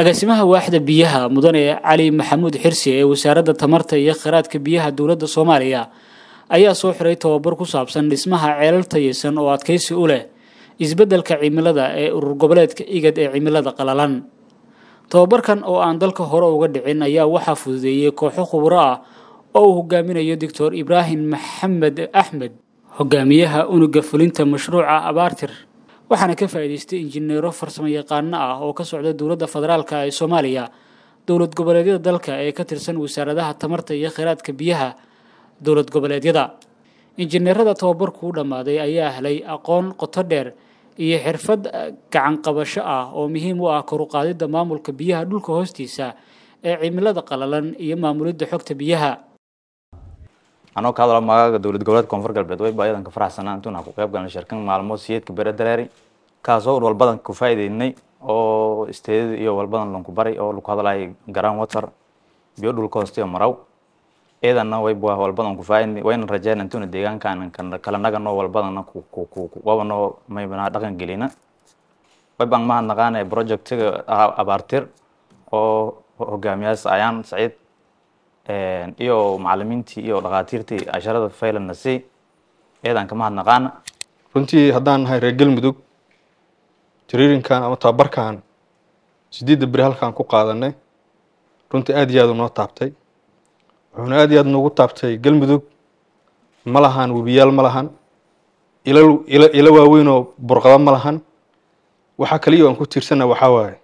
agaasimaha waaxda biyaha mudane cali maxamuud xirsi ee wasaaradda tamarta iyo kharaadka biyaha dowladda soomaaliya ayaa soo xiray tababar ku saabsan dhismaha ceelal tayaysan oo adkaysi u leh isbeddelka cimilada ee urur goboleedka igad ee cimilada qalalan tababarkan oo aan dalka hore uga dhicin ayaa waxaa fududeeyey kooxo khubro ah oo uu hogaaminayo doctor ibraahim maxamed axmed hogaamiyaha unuga fulinta mashruuca abaartir waxaana ka faa'iidaystay injineero farsamo yaqaano ah oo ka socda dowladda federaalka ee soomaaliya dowlad goboleedyada dalka ee ka tirsan wasaaradaha tamarta iyo kheyraadka biyaha dowlad goboleedyada injineerada tababarkuu dhammaaday ayaa helay aqoon qoto dheer iyo xirfad eh, gacanqabasho ah oo muhiim u ah koruqaadidda maamulka biyaha dhulka hoostiisa ee cimilada qalalan iyo maamulidda xogta biyaha anoo ka hadlo magaaga dowlad goboleedka koonfur galbeed wayba ayadanka faraxsanaa intuun aan ku qayb galnay shirkan maalmood siyeedka bere dareeri kaasoo un walbadan ku faa'iideynay oo isteedada iyo walbadan lanku baray oo laku hadlaayay garan water biyo dhulka hoostiya maraw iidanna wayba walbadan ku faa'iidnay wayna rajeyna intuuna deegaankaana kala naganoo walbadanna wabanoo maybanaa dhaqan gelina waybaan maha naqaanay projectiga ah, abaartir oo hogaamiyaas ayaan saciid iyo macalimiintii iyo dhakhaatiirtii casharada faylanna si eedaan kama hadnaqaana runtii haddaan nahay reer galmudug tiriirinkan ama tababarkan sideedda beri halkan ku qaadanay runtii aada iyo aadu unoo taabtay wuxuuna aada iyo aad noogu taabtay galmudug ma lahan webiyaal ma lahan ilo waaweynoo burqaba ma lahan waxaa kaliya aan ku tiirsanna waxaa waaye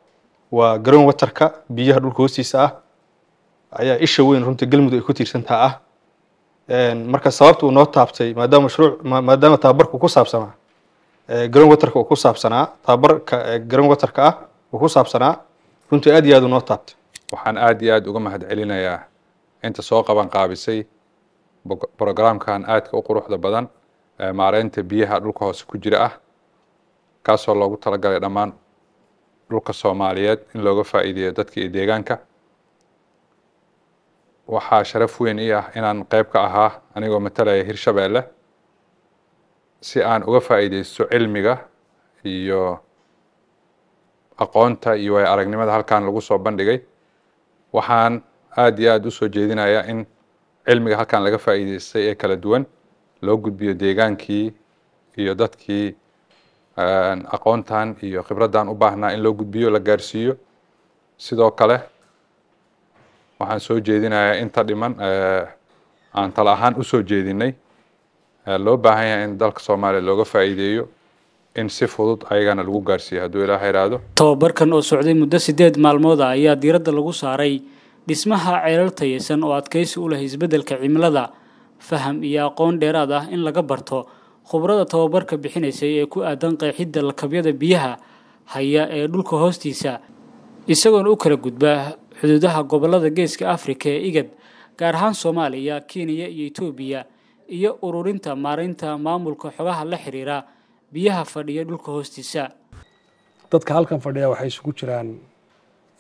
waa garoon watarka biyaha dhulka hoostiisa ah ayaa isha weyn runtii galmudug ay ku tiirsantaa ah marka sababta uu noo taabtay maadaama mashruuc maadaama tababarku ku saabsanaa garoon watarka uu ku saabsanaa tababarka garoon watarka ah uu ku saabsanaa runtii aad iyo aad uu noo taabtay waxaan aada iyo aad uga mahad celinayaa inta soo qaban qaabisay brograamkan aadka u quruxda badan ee maareynta biyaha dhulka hoose ku jira ah kaasoo loogu talagalay dhammaan dhulka soomaaliyeed in looga faa'iideeyo dadka iyo deegaanka waxaa sharaf weyn ii ah inaan qayb ka ahaa anigoo matalaya hirshabeelle si aan uga faa'iidaysto cilmiga iyo aqoonta iyo waaya aragnimada halkan lagu soo bandhigay waxaan aada iyo aada u soo jeedinayaa in cilmiga halkan laga faa'iideystay ee kala duwan loo gudbiyo deegaankii iyo dadkii aqoontan iyo khibraddan u baahnaa in loo gudbiyo la gaarsiiyo sidoo kale waxaan soo jeedinayaa inta dhiman eh, aan tala ahaan u soo jeedinay eh, loo baahan yahay in dalka soomaaliya looga faa'iideeyo in si fudud ayagana lagu gaarsiiyo hadduu ilaaha idhaahdo tobabarkan oo socday muddo sideed maalmooda ah ayaa diiradda lagu saaray dhismaha ceelal tayeysan oo adkaysi u leh isbeddelka cimilada faham iyo aqoon dheeraad ah in laga barto khubrada tababarka bixinaysay ee ku aadan qeexidda lakabyada biyaha haya ee dhulka hoostiisa isagoona u kala gudba xuduudaha gobollada geeska afrika ee igad gaar ahaan soomaaliya kenya iyo etoobiya iyo ururinta maaraynta maamulka xogaha la xiriira biyaha fadhiya dhulka hoostiisa dadka halkan fadhiya waxay isugu jiraan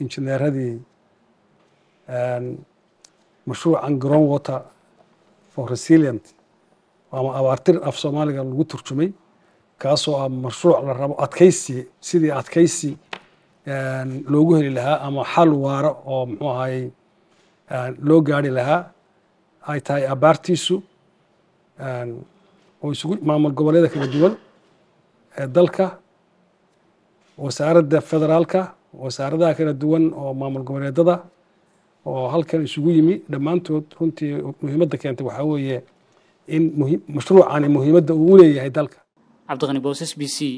injineeradii ehm, mashruucan ground water for resilient ama abaartir af soomaaliga lagu turjumay kaasoo ah mashruuc la rabo adkaysi sidii adkaysi loogu heli lahaa ama xal waaro oo muxuu ahaayey loo gaari lahaa ay tahay abaartiisu oo isugu maamul goboleeda kala duwan ee dalka wasaaradda federaalka wasaaradaha kala duwan oo maamul goboleedada oo halkan isugu yimi dhammaantood runtii muhiimadda keentay waxaa weeye in mashruucani muhiimadda uu u leeyahay dalka cabdiqani boosas b c